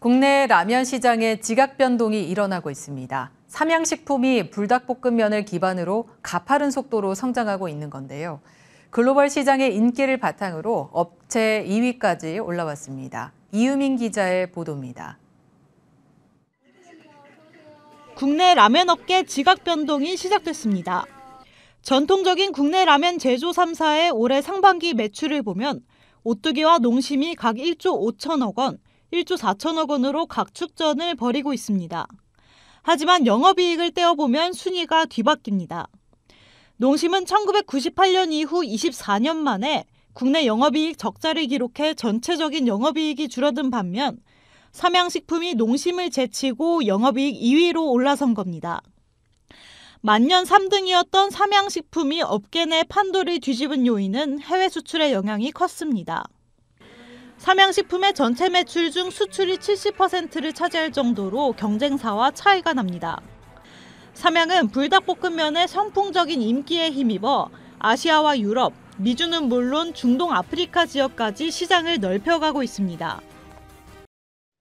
국내 라면 시장에 지각 변동이 일어나고 있습니다. 삼양식품이 불닭볶음면을 기반으로 가파른 속도로 성장하고 있는 건데요. 글로벌 시장의 인기를 바탕으로 업체 2위까지 올라왔습니다. 이유민 기자의 보도입니다. 국내 라면 업계 지각 변동이 시작됐습니다. 전통적인 국내 라면 제조 3사의 올해 상반기 매출을 보면 오뚜기와 농심이 각 1조 5천억 원, 1조 4천억 원으로 각축전을 벌이고 있습니다. 하지만 영업이익을 떼어보면 순위가 뒤바뀝니다. 농심은 1998년 이후 24년 만에 국내 영업이익 적자를 기록해 전체적인 영업이익이 줄어든 반면 삼양식품이 농심을 제치고 영업이익 2위로 올라선 겁니다. 만년 3등이었던 삼양식품이 업계 내 판도를 뒤집은 요인은 해외 수출의 영향이 컸습니다. 삼양식품의 전체 매출 중 수출이 70%를 차지할 정도로 경쟁사와 차이가 납니다. 삼양은 불닭볶음면의 선풍적인 인기에 힘입어 아시아와 유럽, 미주는 물론 중동 아프리카 지역까지 시장을 넓혀가고 있습니다.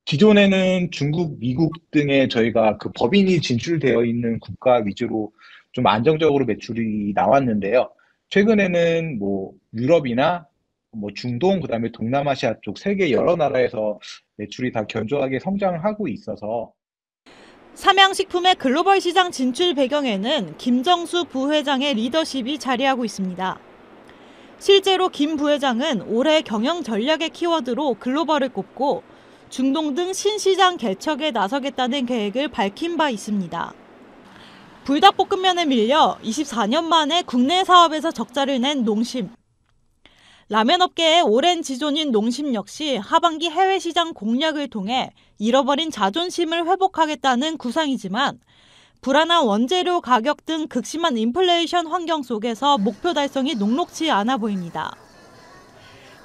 기존에는 중국, 미국 등의 저희가 그 법인이 진출되어 있는 국가 위주로 좀 안정적으로 매출이 나왔는데요. 최근에는 뭐 유럽이나 뭐 중동 그다음에 동남아시아 쪽 세계 여러 나라에서 매출이 다 견조하게 성장하고 있어서 삼양식품의 글로벌 시장 진출 배경에는 김정수 부회장의 리더십이 자리하고 있습니다. 실제로 김 부회장은 올해 경영 전략의 키워드로 글로벌을 꼽고 중동 등 신시장 개척에 나서겠다는 계획을 밝힌 바 있습니다. 불닭볶음면에 밀려 24년 만에 국내 사업에서 적자를 낸 농심. 라면 업계의 오랜 지존인 농심 역시 하반기 해외 시장 공략을 통해 잃어버린 자존심을 회복하겠다는 구상이지만 불안한 원재료 가격 등 극심한 인플레이션 환경 속에서 목표 달성이 녹록치 않아 보입니다.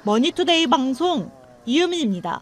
머니투데이 방송 이유민입니다.